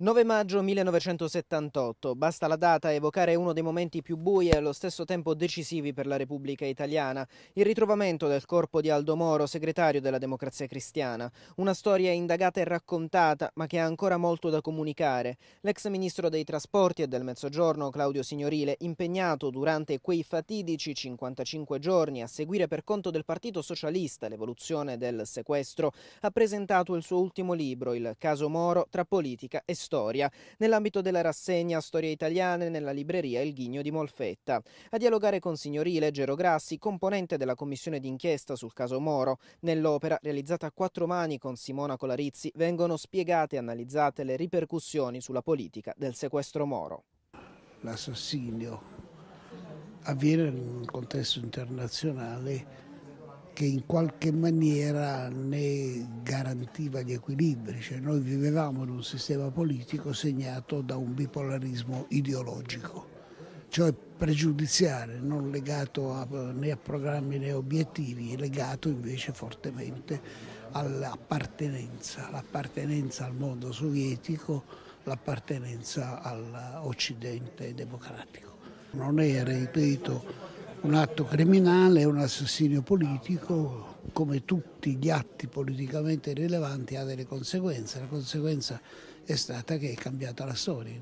9 maggio 1978, basta la data a evocare uno dei momenti più bui e allo stesso tempo decisivi per la Repubblica Italiana, il ritrovamento del corpo di Aldo Moro, segretario della Democrazia Cristiana, una storia indagata e raccontata, ma che ha ancora molto da comunicare. L'ex ministro dei Trasporti e del Mezzogiorno, Claudio Signorile, impegnato durante quei fatidici 55 giorni a seguire per conto del Partito Socialista l'evoluzione del sequestro, ha presentato il suo ultimo libro, Il caso Moro tra politica e storia storia, nell'ambito della rassegna Storie Italiane nella libreria Il Ghigno di Molfetta. A dialogare con signorile Gero Grassi, componente della commissione d'inchiesta sul caso Moro. Nell'opera, realizzata a quattro mani con Simona Colarizzi, vengono spiegate e analizzate le ripercussioni sulla politica del sequestro Moro. L'assassinio avviene in un contesto internazionale che in qualche maniera ne garantiva gli equilibri, cioè noi vivevamo in un sistema politico segnato da un bipolarismo ideologico, cioè pregiudiziale, non legato a, né a programmi né a obiettivi, legato invece fortemente all'appartenenza, l'appartenenza al mondo sovietico, l'appartenenza all'Occidente democratico. Non è, ripeto, un atto criminale, un assassinio politico, come tutti gli atti politicamente rilevanti ha delle conseguenze. La conseguenza è stata che è cambiata la storia.